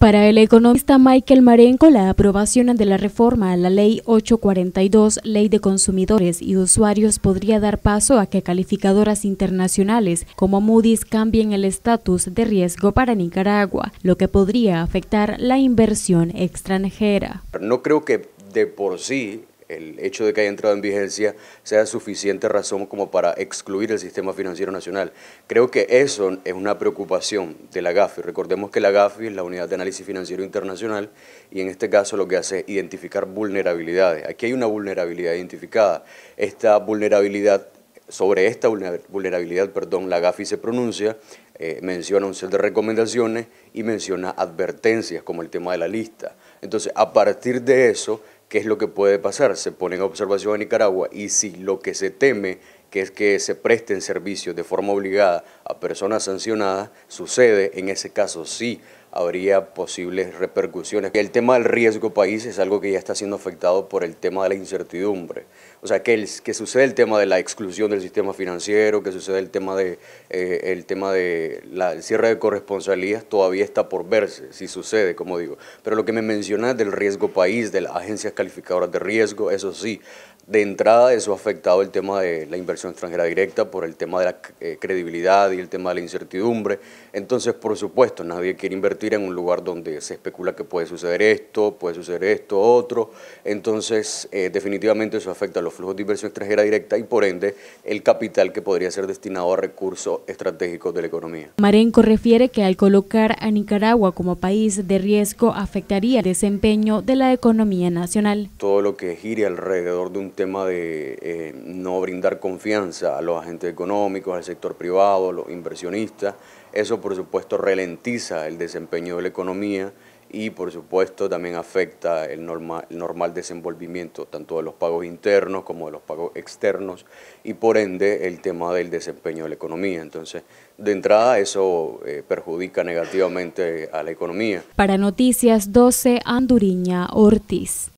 Para el economista Michael Marenco, la aprobación de la reforma a la Ley 842, Ley de Consumidores y Usuarios, podría dar paso a que calificadoras internacionales como Moody's cambien el estatus de riesgo para Nicaragua, lo que podría afectar la inversión extranjera. No creo que de por sí el hecho de que haya entrado en vigencia sea suficiente razón como para excluir el sistema financiero nacional. Creo que eso es una preocupación de la GAFI. Recordemos que la GAFI es la Unidad de Análisis Financiero Internacional y en este caso lo que hace es identificar vulnerabilidades. Aquí hay una vulnerabilidad identificada. Esta vulnerabilidad sobre esta vulnerabilidad, perdón, la GAFI se pronuncia, eh, menciona un set de recomendaciones y menciona advertencias como el tema de la lista. Entonces, a partir de eso, ¿qué es lo que puede pasar? Se pone en observación a Nicaragua y si lo que se teme que es que se presten servicios de forma obligada a personas sancionadas, sucede, en ese caso sí habría posibles repercusiones. El tema del riesgo país es algo que ya está siendo afectado por el tema de la incertidumbre. O sea, que, que sucede el tema de la exclusión del sistema financiero, que sucede el tema de, eh, el tema de la, cierre de corresponsalías, todavía está por verse, si sucede, como digo. Pero lo que me mencionas del riesgo país, de las agencias calificadoras de riesgo, eso sí, de entrada, eso ha afectado el tema de la inversión extranjera directa por el tema de la eh, credibilidad y el tema de la incertidumbre. Entonces, por supuesto, nadie quiere invertir en un lugar donde se especula que puede suceder esto, puede suceder esto, otro. Entonces, eh, definitivamente eso afecta a los flujos de inversión extranjera directa y, por ende, el capital que podría ser destinado a recursos estratégicos de la economía. Marenco refiere que al colocar a Nicaragua como país de riesgo afectaría el desempeño de la economía nacional. Todo lo que gire alrededor de un tema de eh, no brindar confianza a los agentes económicos, al sector privado, a los inversionistas. Eso, por supuesto, ralentiza el desempeño de la economía y, por supuesto, también afecta el normal, desenvolvimiento tanto de los pagos internos como de los pagos externos y, por ende, el tema del desempeño de la economía. Entonces, de entrada, eso eh, perjudica negativamente a la economía. Para Noticias 12, Anduriña Ortiz.